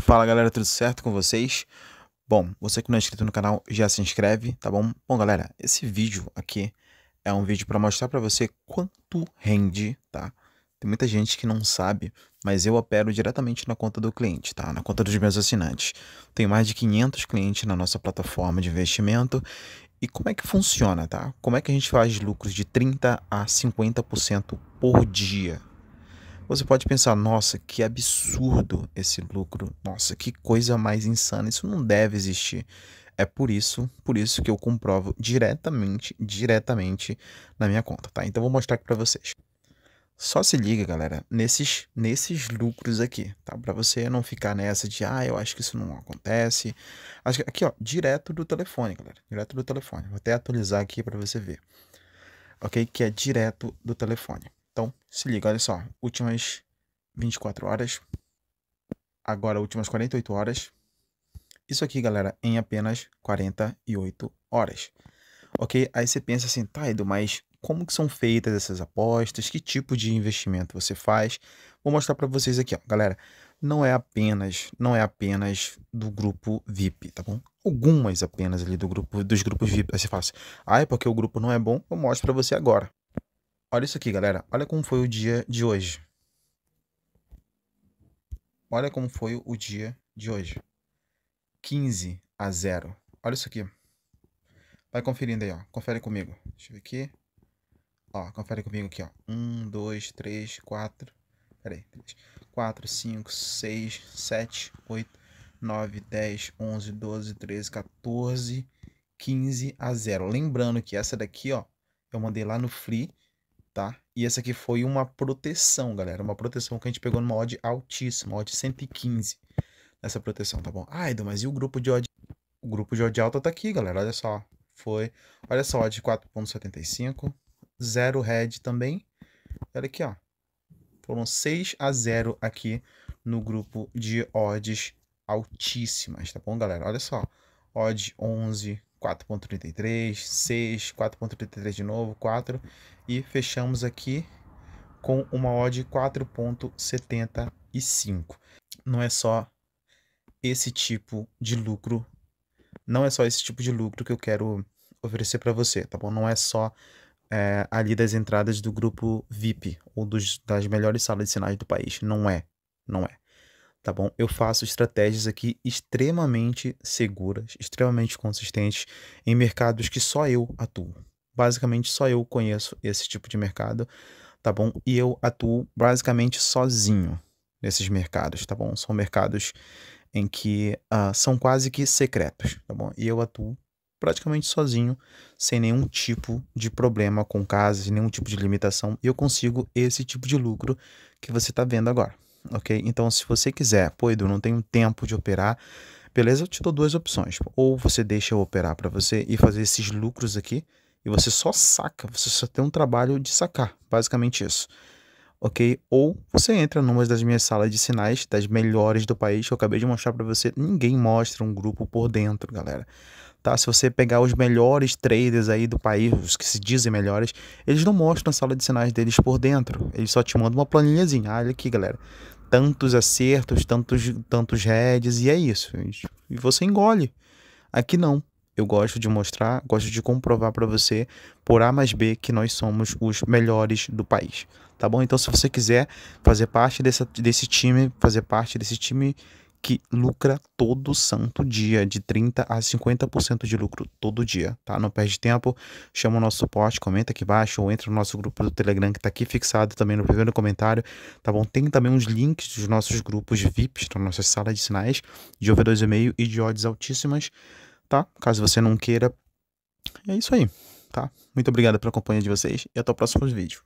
Fala galera, tudo certo com vocês? Bom, você que não é inscrito no canal já se inscreve, tá bom? Bom galera, esse vídeo aqui é um vídeo para mostrar para você quanto rende, tá? Tem muita gente que não sabe, mas eu opero diretamente na conta do cliente, tá? Na conta dos meus assinantes. Tenho mais de 500 clientes na nossa plataforma de investimento. E como é que funciona, tá? Como é que a gente faz lucros de 30 a 50% por dia, você pode pensar, nossa, que absurdo esse lucro, nossa, que coisa mais insana, isso não deve existir. É por isso, por isso que eu comprovo diretamente, diretamente na minha conta, tá? Então vou mostrar aqui para vocês. Só se liga, galera, nesses, nesses lucros aqui, tá? Para você não ficar nessa de, ah, eu acho que isso não acontece. Aqui, ó, direto do telefone, galera, direto do telefone. Vou até atualizar aqui para você ver, ok? Que é direto do telefone. Então, se liga, olha só. Últimas 24 horas. Agora, últimas 48 horas. Isso aqui, galera, em apenas 48 horas. Ok? Aí você pensa assim, tá, Edu, mas como que são feitas essas apostas? Que tipo de investimento você faz? Vou mostrar para vocês aqui, ó. Galera, não é apenas, não é apenas do grupo VIP, tá bom? Algumas apenas ali do grupo, dos grupos VIP. Aí você fala assim, ah, é porque o grupo não é bom? Eu mostro para você agora. Olha isso aqui, galera. Olha como foi o dia de hoje. Olha como foi o dia de hoje. 15 a 0. Olha isso aqui. Vai conferindo aí, ó. Confere comigo. Deixa eu ver aqui. Ó, confere comigo aqui, ó. 1, 2, 3, 4. Pera aí. 4, 5, 6, 7, 8, 9, 10, 11, 12, 13, 14, 15 a 0. Lembrando que essa daqui, ó, eu mandei lá no Free tá? E essa aqui foi uma proteção, galera. Uma proteção que a gente pegou numa odd altíssima, odd 115. Nessa proteção, tá bom? Ah, Edu, mas e o grupo de odd... O grupo de odd alta tá aqui, galera. Olha só. Foi... Olha só, odd 4.75. Zero head também. Olha aqui, ó. Foram 6 a 0 aqui no grupo de odds altíssimas, tá bom, galera? Olha só. Odd 11, 4.33, 6, 4.33 de novo, 4 e fechamos aqui com uma odd 4.75. Não é só esse tipo de lucro, não é só esse tipo de lucro que eu quero oferecer para você, tá bom? Não é só é, ali das entradas do grupo VIP ou dos, das melhores salas de sinais do país, não é, não é tá bom? Eu faço estratégias aqui extremamente seguras, extremamente consistentes em mercados que só eu atuo. Basicamente, só eu conheço esse tipo de mercado, tá bom? E eu atuo basicamente sozinho nesses mercados, tá bom? São mercados em que uh, são quase que secretos, tá bom? E eu atuo praticamente sozinho, sem nenhum tipo de problema com casas, nenhum tipo de limitação, e eu consigo esse tipo de lucro que você está vendo agora ok? Então, se você quiser, pô, Edu, não tenho tempo de operar, beleza? Eu te dou duas opções. Ou você deixa eu operar para você e fazer esses lucros aqui, e você só saca, você só tem um trabalho de sacar, basicamente isso. Ok? Ou você entra numa das minhas salas de sinais, das melhores do país, que eu acabei de mostrar para você. Ninguém mostra um grupo por dentro, galera. Tá? Se você pegar os melhores traders aí do país, os que se dizem melhores, eles não mostram a sala de sinais deles por dentro. Eles só te mandam uma planilhazinha. Ah, olha aqui, galera tantos acertos, tantos, tantos heads, e é isso. E você engole. Aqui não. Eu gosto de mostrar, gosto de comprovar para você, por A mais B, que nós somos os melhores do país. Tá bom? Então, se você quiser fazer parte dessa, desse time, fazer parte desse time que lucra todo santo dia, de 30% a 50% de lucro todo dia, tá? Não perde tempo, chama o nosso suporte, comenta aqui embaixo, ou entra no nosso grupo do Telegram que tá aqui fixado também no primeiro comentário, tá bom? Tem também uns links dos nossos grupos VIPs, da tá? nossa sala de sinais, de OV2,5 e de odds altíssimas, tá? Caso você não queira, é isso aí, tá? Muito obrigado pela companhia de vocês e até o próximo vídeo.